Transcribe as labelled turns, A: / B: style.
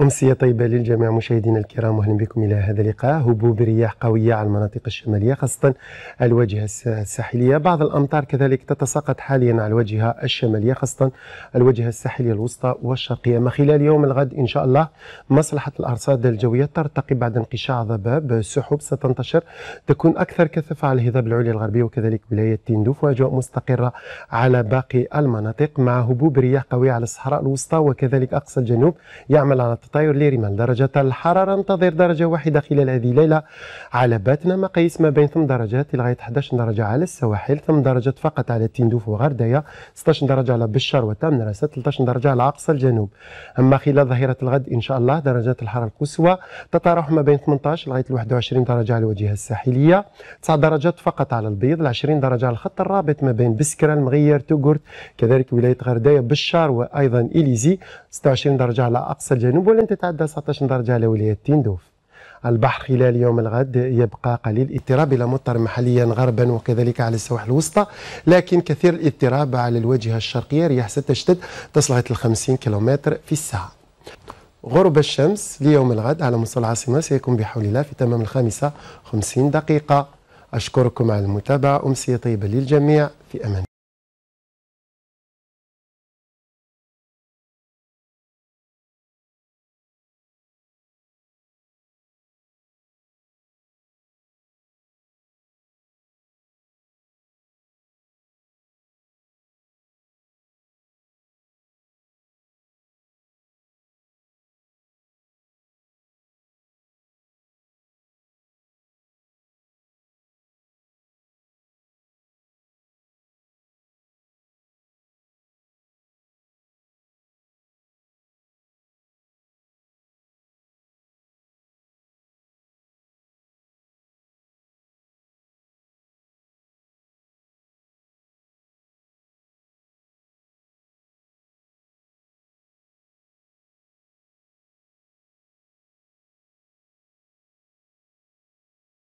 A: أمسية طيبة للجميع مشاهدينا الكرام أهلا بكم
B: إلى هذا اللقاء هبوب رياح قوية على المناطق الشمالية خاصة الواجهة الساحلية بعض الأمطار كذلك تتساقط حاليا على الواجهة الشمالية خاصة الواجهة الساحلية الوسطى والشرقية ما خلال يوم الغد إن شاء الله مصلحة الأرصاد الجوية ترتقي بعد انقشاع ضباب سحب ستنتشر تكون أكثر كثافة على الهضاب العليا الغربية وكذلك ولاية تندوف وأجواء مستقرة على باقي المناطق مع هبوب رياح قوية على الصحراء الوسطى وكذلك أقصى الجنوب يعمل على تستير لرمال درجة الحرارة ننتظر درجة واحدة خلال هذه الليلة على باتنا مقاييس ما بين 8 درجات لغاية 11 درجة على السواحل 8 درجات فقط على تندوف وغردية 16 درجة على بشار وتمنرسة 13 درجة على أقصى الجنوب أما خلال ظهيرة الغد إن شاء الله درجات الحرارة القصوى تتراوح ما بين 18 لغاية 21 درجة على الواجهة الساحلية 9 درجات فقط على البيض 20 درجة على الخط الرابط ما بين بسكرة المغير توغرت كذلك ولاية غرداية بشار وأيضا إليزي 26 درجة على أقصى الجنوب ولن تتعدى 19 درجة على ولاية تندوف البحر خلال يوم الغد يبقى قليل اضطراب الى مضطر محليا غربا وكذلك على السواحل الوسطى لكن كثير الاضطراب على الواجهه الشرقيه رياح ستشتد تصل الى 50 كيلومتر في الساعه غروب الشمس ليوم الغد على مستوى العاصمه سيكون بحول الله في تمام الخامسه 50 دقيقه اشكركم على المتابعه امسيه طيبه
A: للجميع في امان